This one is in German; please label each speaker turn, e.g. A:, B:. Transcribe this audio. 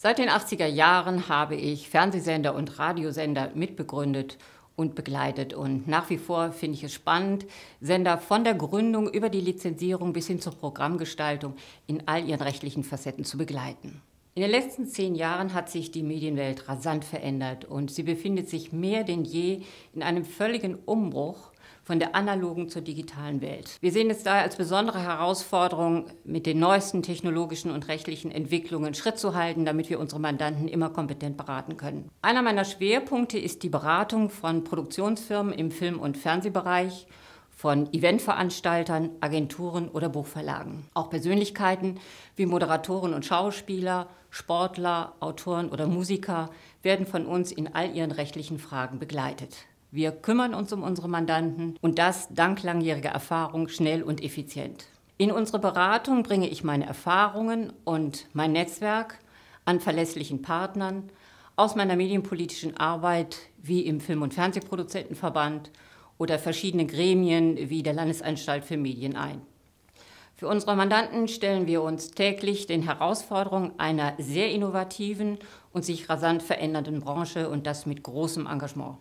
A: Seit den 80er Jahren habe ich Fernsehsender und Radiosender mitbegründet und begleitet. Und nach wie vor finde ich es spannend, Sender von der Gründung über die Lizenzierung bis hin zur Programmgestaltung in all ihren rechtlichen Facetten zu begleiten. In den letzten zehn Jahren hat sich die Medienwelt rasant verändert und sie befindet sich mehr denn je in einem völligen Umbruch, von der analogen zur digitalen Welt. Wir sehen es daher als besondere Herausforderung, mit den neuesten technologischen und rechtlichen Entwicklungen Schritt zu halten, damit wir unsere Mandanten immer kompetent beraten können. Einer meiner Schwerpunkte ist die Beratung von Produktionsfirmen im Film- und Fernsehbereich von Eventveranstaltern, Agenturen oder Buchverlagen. Auch Persönlichkeiten wie Moderatoren und Schauspieler, Sportler, Autoren oder Musiker werden von uns in all ihren rechtlichen Fragen begleitet. Wir kümmern uns um unsere Mandanten und das dank langjähriger Erfahrung schnell und effizient. In unsere Beratung bringe ich meine Erfahrungen und mein Netzwerk an verlässlichen Partnern aus meiner medienpolitischen Arbeit wie im Film- und Fernsehproduzentenverband oder verschiedene Gremien wie der Landesanstalt für Medien ein. Für unsere Mandanten stellen wir uns täglich den Herausforderungen einer sehr innovativen und sich rasant verändernden Branche und das mit großem Engagement.